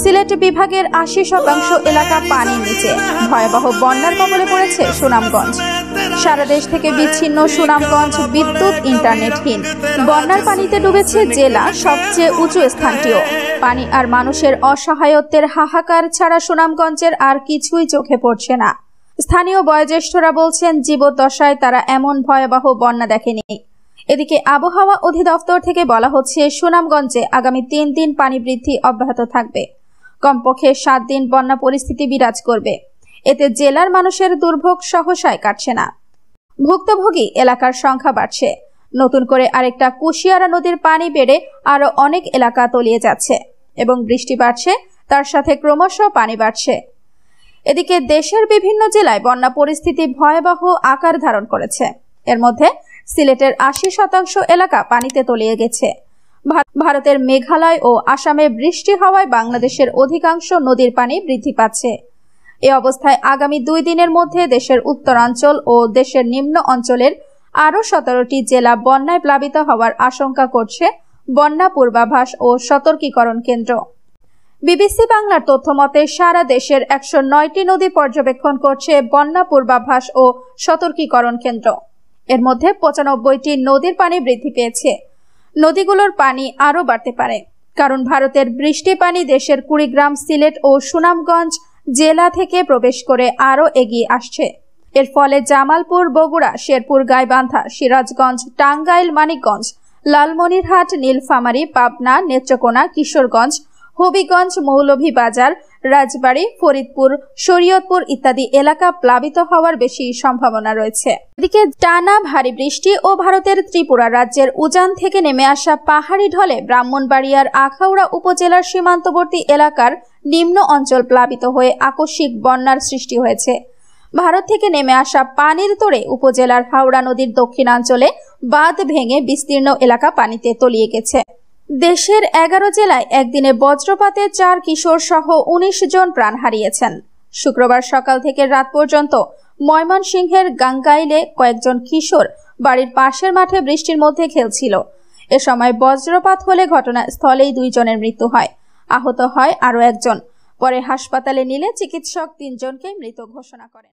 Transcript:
সিলেট বিভাগের আশি শতাংশ এলাকা পানির নিচে ভয়াবহ বন্যার কবলে পড়েছে সুনামগঞ্জ সারা দেশ থেকে বিচ্ছিন্ন সুনামগঞ্জ বিদ্যুৎ ইন্টারনেটহীন বন্যার পানিতে ডুবেছে জেলা সবচেয়ে উঁচু স্থানটিও পানি আর মানুষের অসহায়ত্বের হাহাকার ছাড়া সুনামগঞ্জের আর কিছুই চোখে পড়ছে না স্থানীয় বয়োজ্যেষ্ঠরা বলছেন জীবদ্দশায় তারা এমন ভয়াবহ বন্যা দেখেনি এদিকে আবহাওয়া অধিদপ্তর থেকে বলা হচ্ছে সুনামগঞ্জে আগামী তিন দিন পানি বৃদ্ধি অব্যাহত থাকবে কমপক্ষে সাত দিন বন্যা পরিস্থিতি বিরাজ করবে এতে জেলার মানুষের দুর্ভোগ সহসায় কাটছে না ভুক্তভোগী এলাকার সংখ্যা বাড়ছে নতুন করে আরেকটা কুশিয়ারা নদীর পানি বেড়ে আরও অনেক এলাকা তলিয়ে যাচ্ছে এবং বৃষ্টি বাড়ছে তার সাথে ক্রমশ পানি বাড়ছে এদিকে দেশের বিভিন্ন জেলায় বন্যা পরিস্থিতি ভয়াবহ আকার ধারণ করেছে এর মধ্যে সিলেটের আশি শতাংশ এলাকা পানিতে তলিয়ে গেছে ভারতের মেঘালয় ও আসামে বৃষ্টি হওয়ায় বাংলাদেশের অধিকাংশ নদীর পানি বৃদ্ধি পাচ্ছে এ অবস্থায় আগামী দুই দিনের মধ্যে দেশের উত্তরাঞ্চল ও দেশের নিম্ন অঞ্চলের আরও সতেরোটি জেলা বন্যায় প্লাবিত হওয়ার আশঙ্কা করছে বন্যা পূর্বাভাস ও সতর্কীকরণ কেন্দ্র বিবিসি বাংলার তথ্য মতে সারা দেশের একশো নয়টি নদী পর্যবেক্ষণ করছে বন্যা পূর্বাভাস ও সতর্কীকরণ কেন্দ্র এর মধ্যে পঁচানব্বইটি নদীর পানি বৃদ্ধি পেয়েছে নদীগুলোর পানি আরও বাড়তে পারে কারণ ভারতের বৃষ্টি পানি দেশের কুড়িগ্রাম সিলেট ও সুনামগঞ্জ জেলা থেকে প্রবেশ করে আরও এগিয়ে আসছে এর ফলে জামালপুর বগুড়া শেরপুর গাইবান্ধা সিরাজগঞ্জ টাঙ্গাইল মানিকগঞ্জ লালমনিরহাট নীলফামারী পাবনা নেত্রকোনা কিশোরগঞ্জ হবিগঞ্জ মৌলভীবাজার রাজবাড়ী ফরিদপুর শরীয়তপুর ইত্যাদি এলাকা প্লাবিত হওয়ার বেশি সম্ভাবনা রয়েছে এদিকে টানা ভারী বৃষ্টি ও ভারতের ত্রিপুরা রাজ্যের উজান থেকে নেমে আসা পাহাড়ি ঢলে ব্রাহ্মণবাড়িয়ার আখাউড়া উপজেলার সীমান্তবর্তী এলাকার নিম্ন অঞ্চল প্লাবিত হয়ে আকস্মিক বন্যার সৃষ্টি হয়েছে ভারত থেকে নেমে আসা পানির তোড়ে উপজেলার হাওড়া নদীর দক্ষিণাঞ্চলে বাঁধ ভেঙে বিস্তীর্ণ এলাকা পানিতে তলিয়ে গেছে দেশের এগারো জেলায় একদিনে বজ্রপাতে চার কিশোর সহ উনিশ জন প্রাণ হারিয়েছেন শুক্রবার সকাল থেকে রাত পর্যন্ত ময়মনসিংহের গাঙ্গাইলে কয়েকজন কিশোর বাড়ির পাশের মাঠে বৃষ্টির মধ্যে খেলছিল এ সময় বজ্রপাত হলে ঘটনাস্থলেই দুইজনের মৃত্যু হয় আহত হয় আরও একজন পরে হাসপাতালে নিলে চিকিৎসক তিনজনকে মৃত ঘোষণা করেন